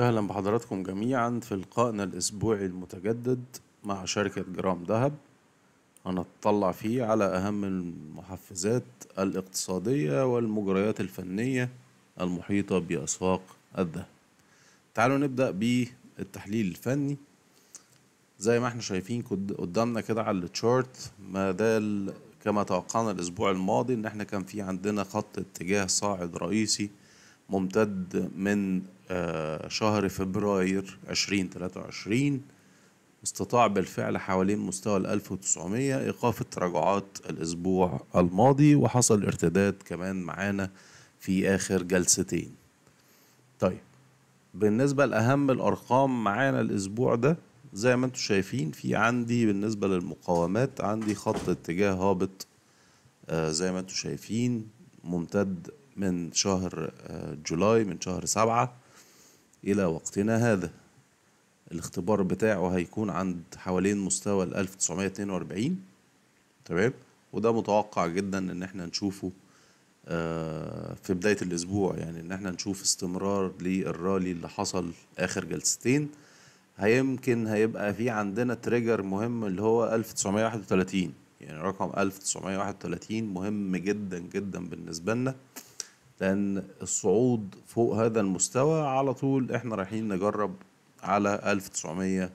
أهلا بحضراتكم جميعا في لقائنا الأسبوعي المتجدد مع شركة جرام دهب هنتطلع فيه على أهم المحفزات الاقتصادية والمجريات الفنية المحيطة بأسواق الذهب تعالوا نبدأ بالتحليل الفني زي ما احنا شايفين قدامنا كده على التشارت ما دال كما توقعنا الأسبوع الماضي إن احنا كان في عندنا خط اتجاه صاعد رئيسي ممتد من آه، شهر فبراير 2023 استطاع بالفعل حوالين مستوى ال 1900 إيقاف التراجعات الأسبوع الماضي وحصل ارتداد كمان معانا في آخر جلستين طيب بالنسبة لأهم الأرقام معانا الأسبوع ده زي ما انتم شايفين في عندي بالنسبة للمقاومات عندي خط اتجاه هابط آه، زي ما انتم شايفين ممتد من شهر آه، جولاي من شهر سبعة إلى وقتنا هذا الاختبار بتاعه هيكون عند حوالين مستوى ال 1942 تمام وده متوقع جدا ان احنا نشوفه آه، في بداية الأسبوع يعني إن احنا نشوف استمرار للرالي اللي حصل آخر جلستين هيمكن هيبقى في عندنا تريجر مهم اللي هو 1931 يعني رقم 1931 مهم جدا جدا بالنسبة لنا لأن الصعود فوق هذا المستوى على طول إحنا رايحين نجرب على 1900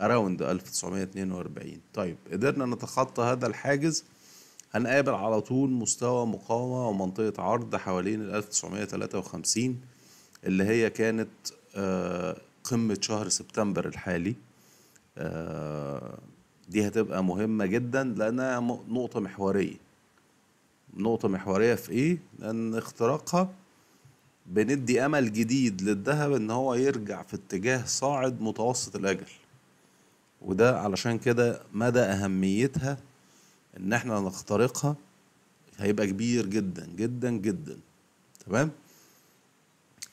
أراوند 1942 طيب قدرنا نتخطى هذا الحاجز هنقابل على طول مستوى مقاومة ومنطقة عرض حوالين ال 1953 اللي هي كانت آه، قمة شهر سبتمبر الحالي آه، دي هتبقى مهمة جدا لأنها نقطة محورية نقطة محورية في إيه؟ لأن اختراقها بندي أمل جديد للذهب إن هو يرجع في اتجاه صاعد متوسط الأجل وده علشان كده مدى أهميتها إن إحنا نخترقها هيبقى كبير جدا جدا جدا تمام؟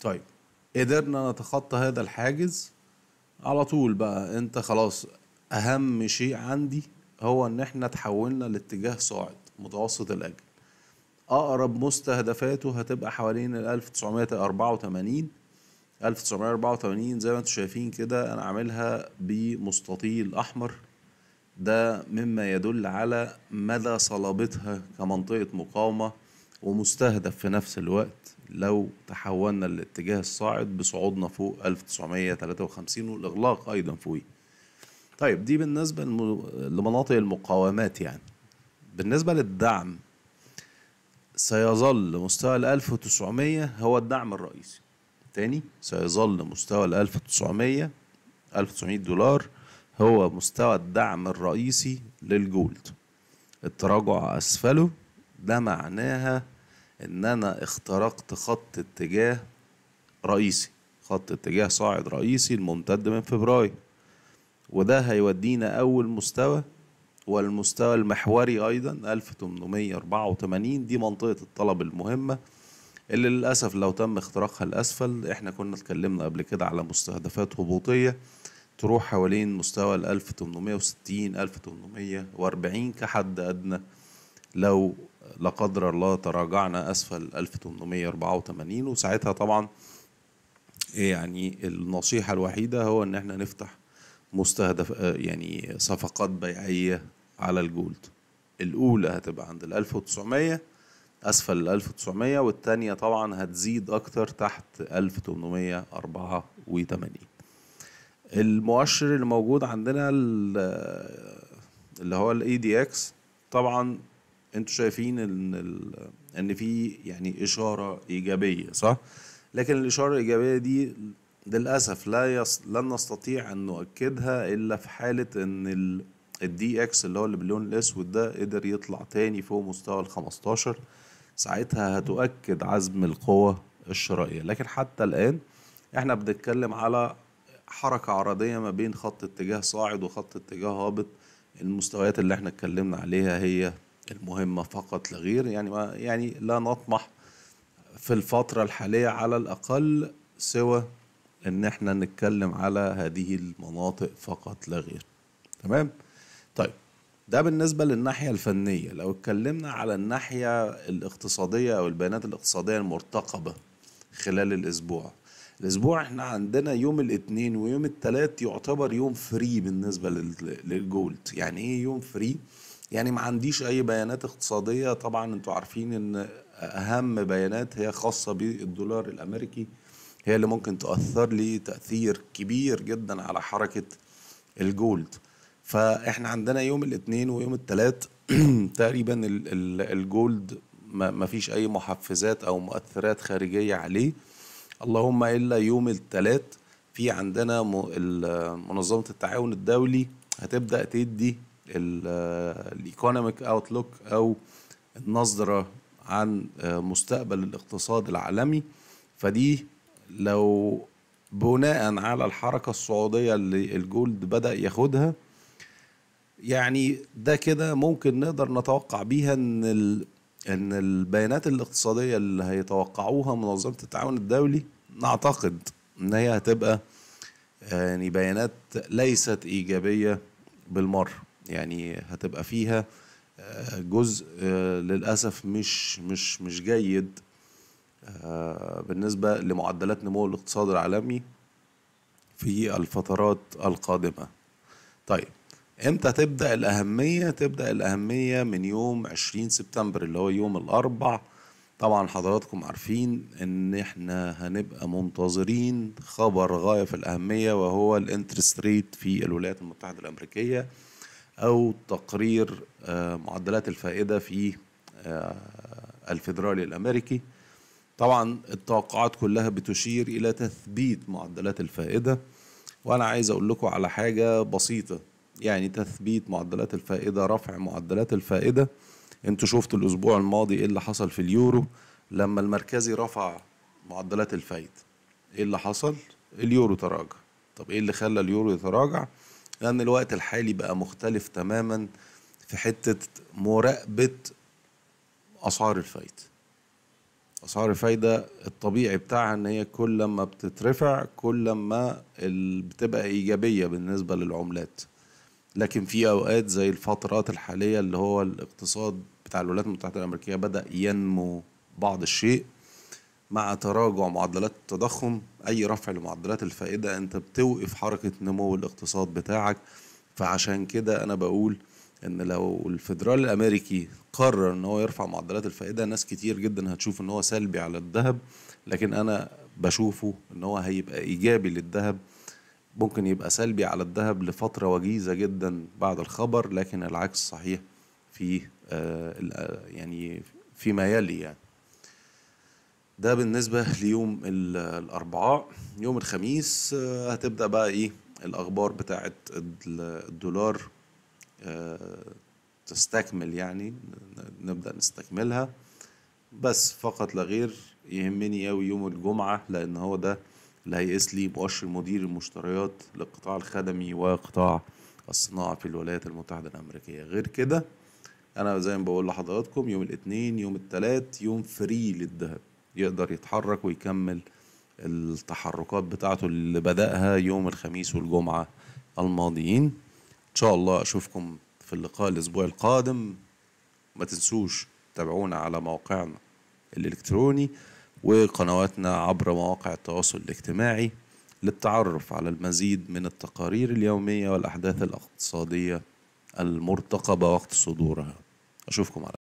طيب قدرنا نتخطى هذا الحاجز على طول بقى انت خلاص اهم شيء عندي هو ان احنا تحولنا لاتجاه صاعد متوسط الاجل اقرب مستهدفاته هتبقى حوالين ال 1984 1984 زي ما انتم شايفين كده انا عاملها بمستطيل احمر ده مما يدل على مدى صلابتها كمنطقة مقاومة ومستهدف في نفس الوقت لو تحولنا للاتجاه الصاعد بصعودنا فوق 1953 والإغلاق أيضا فوقيه طيب دي بالنسبة لمناطق المقاومات يعني بالنسبة للدعم سيظل مستوى ال 1900 هو الدعم الرئيسي تاني سيظل مستوى ال 1900 1900 دولار هو مستوى الدعم الرئيسي للجولد التراجع أسفله ده معناها إن أنا اخترقت خط اتجاه رئيسي خط اتجاه صاعد رئيسي الممتد من فبراير وده هيودينا أول مستوى والمستوى المحوري أيضا 1884 دي منطقة الطلب المهمة اللي للأسف لو تم اختراقها لأسفل احنا كنا اتكلمنا قبل كده على مستهدفات هبوطية تروح حوالين مستوى ال 1860 1840 كحد أدنى لو لا قدر الله تراجعنا أسفل 1884 وساعتها طبعا يعني النصيحة الوحيدة هو إن احنا نفتح مستهدف آه، يعني صفقات بيعية على الجولد الأولى هتبقى عند ال 1900 أسفل ال 1900 والتانية طبعا هتزيد أكتر تحت 1884 المؤشر اللي موجود عندنا آه، اللي هو الاي دي اكس طبعا انتوا شايفين ان ان في يعني اشاره ايجابيه صح لكن الاشاره الايجابيه دي للأسف لا يص... لن نستطيع أن نؤكدها إلا في حالة أن ال... الدي اكس اللي هو اللي باللون الأسود ده قدر يطلع تاني فوق مستوى ال 15 ساعتها هتؤكد عزم القوة الشرائية لكن حتى الآن احنا بنتكلم على حركة عرضية ما بين خط اتجاه صاعد وخط اتجاه هابط المستويات اللي احنا اتكلمنا عليها هي المهمة فقط لا غير يعني ما يعني لا نطمح في الفترة الحالية على الأقل سوى ان احنا نتكلم على هذه المناطق فقط لا غير تمام طيب ده بالنسبة للناحية الفنية لو اتكلمنا على الناحية الاقتصادية أو البيانات الاقتصادية المرتقبة خلال الأسبوع الأسبوع احنا عندنا يوم الاثنين ويوم الثلاث يعتبر يوم فري بالنسبة للجولد يعني ايه يوم فري؟ يعني ما عنديش أي بيانات اقتصادية طبعا انتوا عارفين ان أهم بيانات هي خاصة بالدولار الأمريكي هي اللي ممكن تأثر لي تأثير كبير جدا على حركة الجولد فاحنا عندنا يوم الاثنين ويوم الثلاث تقريبا الجولد ما فيش اي محفزات او مؤثرات خارجية عليه اللهم الا يوم الثلاث في عندنا منظمة التعاون الدولي هتبدأ تدي الايكونوميك اوتلوك او النظرة عن مستقبل الاقتصاد العالمي فدي لو بناء على الحركة الصعودية اللي الجولد بدأ ياخدها يعني ده كده ممكن نقدر نتوقع بيها ان ال... ان البيانات الاقتصادية اللي هيتوقعوها منظمة التعاون الدولي نعتقد ان هي هتبقى يعني بيانات ليست ايجابية بالمرة يعني هتبقى فيها آه، جزء آه، للاسف مش مش مش جيد آه، بالنسبة لمعدلات نمو الاقتصاد العالمي في الفترات القادمة طيب امتى تبدأ الأهمية؟ تبدأ الأهمية من يوم 20 سبتمبر اللي هو يوم الأربع طبعا حضراتكم عارفين ان احنا هنبقى منتظرين خبر غاية في الأهمية وهو الانترست ريت في الولايات المتحدة الأمريكية أو تقرير آه، معدلات الفائدة في آه، الفيدرالي الأمريكي طبعا التوقعات كلها بتشير إلى تثبيت معدلات الفائدة وأنا عايز أقول لكم على حاجة بسيطة يعني تثبيت معدلات الفائدة رفع معدلات الفائدة انتوا شفتوا الأسبوع الماضي إيه اللي حصل في اليورو لما المركزي رفع معدلات الفائده إيه اللي حصل؟ اليورو تراجع طب إيه اللي خلى اليورو يتراجع؟ لأن الوقت الحالي بقى مختلف تماما في حتة مراقبة أسعار الفائده اسعار الفايده الطبيعي بتاعها ان هي كل ما بتترفع كل ما بتبقى ايجابيه بالنسبه للعملات لكن في اوقات زي الفترات الحاليه اللي هو الاقتصاد بتاع الولايات المتحده الامريكيه بدا ينمو بعض الشيء مع تراجع معدلات التضخم اي رفع لمعدلات الفائده انت بتوقف حركه نمو الاقتصاد بتاعك فعشان كده انا بقول ان لو الفدرال الامريكي قرر ان هو يرفع معدلات الفائده ناس كتير جدا هتشوف ان هو سلبي على الذهب لكن انا بشوفه ان هو هيبقى ايجابي للذهب ممكن يبقى سلبي على الذهب لفتره وجيزه جدا بعد الخبر لكن العكس صحيح في آه، آه، يعني فيما يلي يعني ده بالنسبه ليوم الاربعاء يوم الخميس آه، هتبدا بقى ايه الاخبار بتاعت الدولار آه، تستكمل يعني نبدأ نستكملها بس فقط لا غير يهمني أوي يوم الجمعة لأن هو ده اللي هيقيس لي مؤشر مدير المشتريات للقطاع الخدمي وقطاع الصناعة في الولايات المتحدة الأمريكية غير كده أنا زي ما بقول لحضراتكم يوم الاثنين يوم التلات يوم فري للذهب يقدر يتحرك ويكمل التحركات بتاعته اللي بدأها يوم الخميس والجمعة الماضيين ان شاء الله اشوفكم في اللقاء الاسبوع القادم ما تنسوش تابعونا على موقعنا الالكتروني وقنواتنا عبر مواقع التواصل الاجتماعي للتعرف على المزيد من التقارير اليومية والأحداث الاقتصادية المرتقبة وقت صدورها أشوفكم على